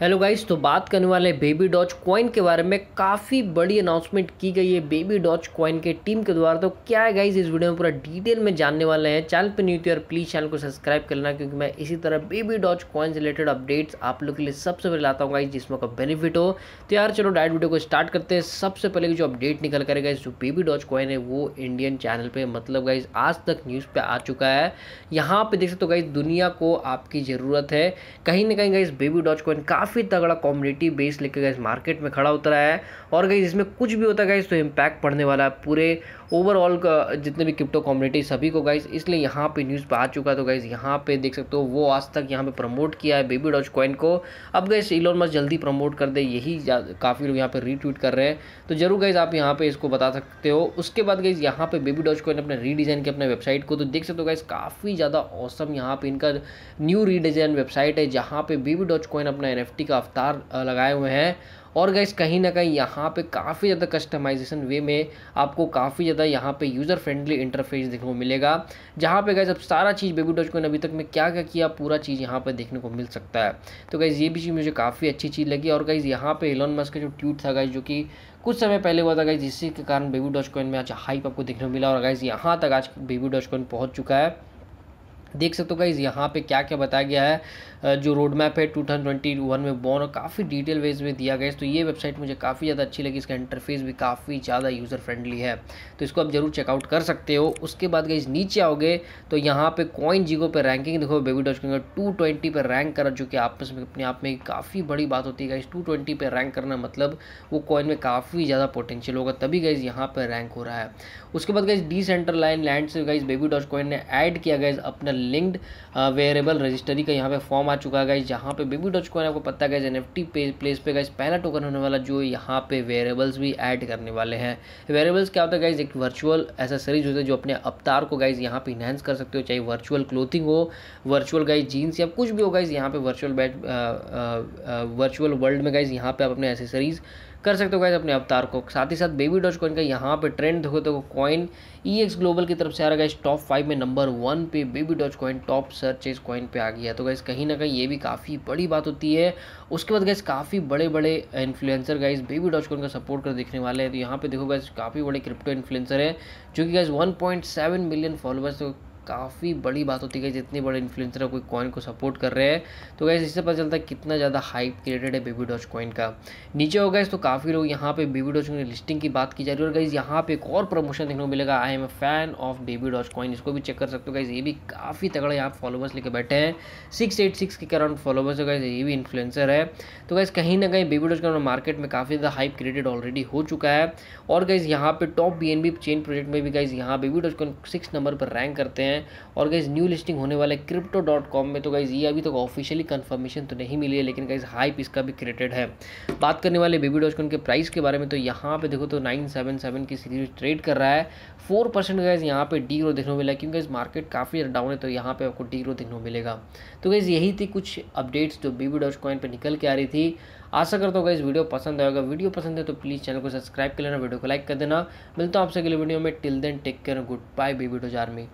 hello guys तो बात करने वाले बेबी डॉच कॉइन के बारे में काफ़ी बड़ी अनाउंसमेंट की गई है बेबी डॉच कॉइन के टीम के द्वारा तो क्या है गाइस इस वीडियो में पूरा डिटेल में जानने वाले हैं चैनल पर न्यू और प्लीज़ चैनल को सब्सक्राइब करना क्योंकि मैं इसी तरह बेबी डॉच कॉइन से रिलेटेड अपडेट्स आप लोग के लिए सबसे पहले लाता हूँ गाइज जिसमें का बेनिफिट हो तो यार चलो डायट वीडियो को स्टार्ट करते हैं सबसे पहले जो अपडेट निकल करेगा इस जो बेबी डॉच कॉइन है वो इंडियन चैनल पर मतलब गाइज आज तक न्यूज़ पर आ चुका है यहाँ पर देख सकते हो गाइज दुनिया को आपकी ज़रूरत है कहीं ना कहीं गाइज बेबी डॉच कॉइन का काफ़ी तगड़ा कॉम्युनिटी बेस लेके गए मार्केट में खड़ा उतरा है और गई इसमें कुछ भी होता है गई तो इम्पैक्ट पड़ने वाला है पूरे ओवरऑल जितने भी क्रिप्टो कम्युनिटी सभी को गाइज इसलिए यहाँ पे न्यूज़ पे आ चुका तो गाइज यहाँ पे देख सकते हो वो आज तक यहाँ पे प्रमोट किया है बेबी डॉच कॉइन को अब गए इलोन मस्क जल्दी प्रमोट कर दे यही काफ़ी लोग यहाँ पे रीट्वीट कर रहे हैं तो जरूर गाइज आप यहाँ पे इसको बता सकते हो उसके बाद गाइज यहाँ पे बेबी डॉच कॉइन अपने रीडिज़ाइन किया अपने वेबसाइट को तो देख सकते हो गाइज काफ़ी ज़्यादा औसम यहाँ पर इनका न्यू रीडिज़ाइन वेबसाइट है जहाँ पर बेबी डॉच कॉइन अपना एन का अवतार लगाए हुए हैं और गैस कहीं ना कहीं यहाँ पे काफ़ी ज़्यादा कस्टमाइजेशन वे में आपको काफ़ी ज़्यादा यहाँ पे यूज़र फ्रेंडली इंटरफेस देखने को मिलेगा जहाँ पे गैस अब सारा चीज़ बेबी डॉट को अभी तक में क्या क्या किया पूरा चीज़ यहाँ पर देखने को मिल सकता है तो गाइज़ ये भी चीज़ मुझे काफ़ी अच्छी चीज़ लगी और गाइज़ यहाँ पर एलोन मस्क का जो ट्वीट था गाइज जो कि कुछ समय पहले हुआ था गाइज जिसके कारण बेबी डॉट कॉइन में आज हाइप आपको देखने को मिला और गाइज यहाँ तक आज बेबी डॉट कॉइन पहुँच चुका है देख सकते हो गाइज यहाँ पे क्या क्या बताया गया है जो रोड मैप है टू थाउजेंड ट्वेंटी वन में बॉर्न और काफ़ी डिटेल वेज में दिया गया है तो ये वेबसाइट मुझे काफ़ी ज़्यादा अच्छी लगी इसका इंटरफेस भी काफ़ी ज़्यादा यूज़र फ्रेंडली है तो इसको आप जरूर चेकआउट कर सकते हो उसके बाद गई नीचे आओगे तो यहाँ पे कॉइन जीगो पर रैंकिंग देखो बेबी डॉच किंग टू ट्वेंटी पर रैंक करा जो कि आपस में अपने आप में काफ़ी बड़ी बात होती है गाइज टू ट्वेंटी पर रैंक करना मतलब वो कॉइन में काफ़ी ज़्यादा पोटेंशियल होगा तभी गाइज यहाँ पर रैंक हो रहा है उसके बाद गई डी सेंटर लाइन लैंड से गाइज बेबी डॉच कॉइन ने ऐड किया गया अपना लिंक्ड वेरेबल रजिस्टरी का यहाँ पे फॉर्म आ चुका है जहाँ पे बेबी डॉच कॉइन आपको पता guys N F T place पे गाइज पहला टोकन होने वाला जो यहाँ पे वेरेबल्स भी ऐड करने वाले हैं वेरेबल्स क्या होता है गाइज एक वर्चुअल एसेसरीज होते हैं जो अपने अवतार को गाइज यहाँ पे इन्हेंस कर सकते हो चाहे वर्चुअल क्लोथिंग हो वर्चुअल गाइज जीन्स या कुछ भी हो गाइज यहाँ पे वर्चुअल बैट वर्चुअल वर्ल्ड में गाइज यहाँ पे आप अपने एसेसरीज़ कर सकते हो गाइज अपने अवतार को साथ ही साथ बेबी डॉच कॉइन का यहाँ पे ट्रेंड देखो तो कॉइन ई एक्स ग्लोबल की तरफ से आ रहा है गाइज टॉप फाइव में नंबर वन पे Baby Doge search coin top search इस कॉइन पे आ गया तो गैस कहीं ना कहीं ये भी काफ़ी बड़ी बात होती है उसके बाद गैस काफ़ी बड़े बड़े influencer guys Baby Doge Coin का सपोर्ट कर दिखने वाले हैं तो यहाँ पे देखो गैस काफ़ी बड़े क्रिप्टो इन्फ्लुएंसर हैं जो कि गैस वन मिलियन फॉलोअर्स काफ़ी बड़ी बात होती है जितने बड़े इन्फ्लुएंसर कोई कॉइन को सपोर्ट कर रहे हैं तो गैस इससे पता चलता है कितना ज़्यादा हाइप क्रिएटेड है बेबी डॉच कॉइन का नीचे हो गए तो काफ़ी लोग यहाँ पे बेबी डॉच की लिस्टिंग की बात की जा रही है और गाइज यहाँ पे एक और प्रमोशन देखने को मिलेगा I am a fan of Baby Doge Coin इसको भी चेक कर सकते हो गाइज ये भी काफ़ी तगड़े यहाँ फॉलोवर्स लेके बैठे हैं सिक्स एट सिक्स के अराउंड फॉलोवर्स हो गए ये भी इन्फ्लुएंसर है तो गैस कहीं ना कहीं बेबी डॉच कॉइन मार्केट में काफ़ी ज़्यादा हाइप क्रिएटेड ऑलरेडी हो चुका है और गाइज यहाँ पे टॉप बी चेन प्रोजेक्ट में भी गाइज यहाँ Baby Doge Coin six number पर रैंक करते हैं हैं और गाइज न्यू लिस्टिंग होने वाले क्रिप्टो डॉट कॉम में तो गाइज ये अभी तक तो ऑफिशियली कन्फर्मेशन तो नहीं मिली है लेकिन गाइज हाइप इसका भी क्रिएटेड है बात करने वाले बेबी डॉज के प्राइस के बारे में तो यहाँ पे देखो तो नाइन सेवन सेवन की सीरीज ट्रेड कर रहा है फोर परसेंट गाइज यहाँ पे डी ग्रो देखने को मिला क्योंकि इस मार्केट काफ़ी डाउन है तो यहाँ पे आपको डी ग्रो देखने को मिलेगा तो गाइज यही थी कुछ अपडेट्स जो बेबी डॉज कॉइन पर निकल के आ रही थी आशा करता हूँ गाइज वीडियो पसंद आएगा वीडियो पसंद है तो प्लीज़ चैनल को सब्सक्राइब कर लेना वीडियो को लाइक कर देना मिलता हूँ आपसे अगले वीडियो में till then take care good bye Baby Doge army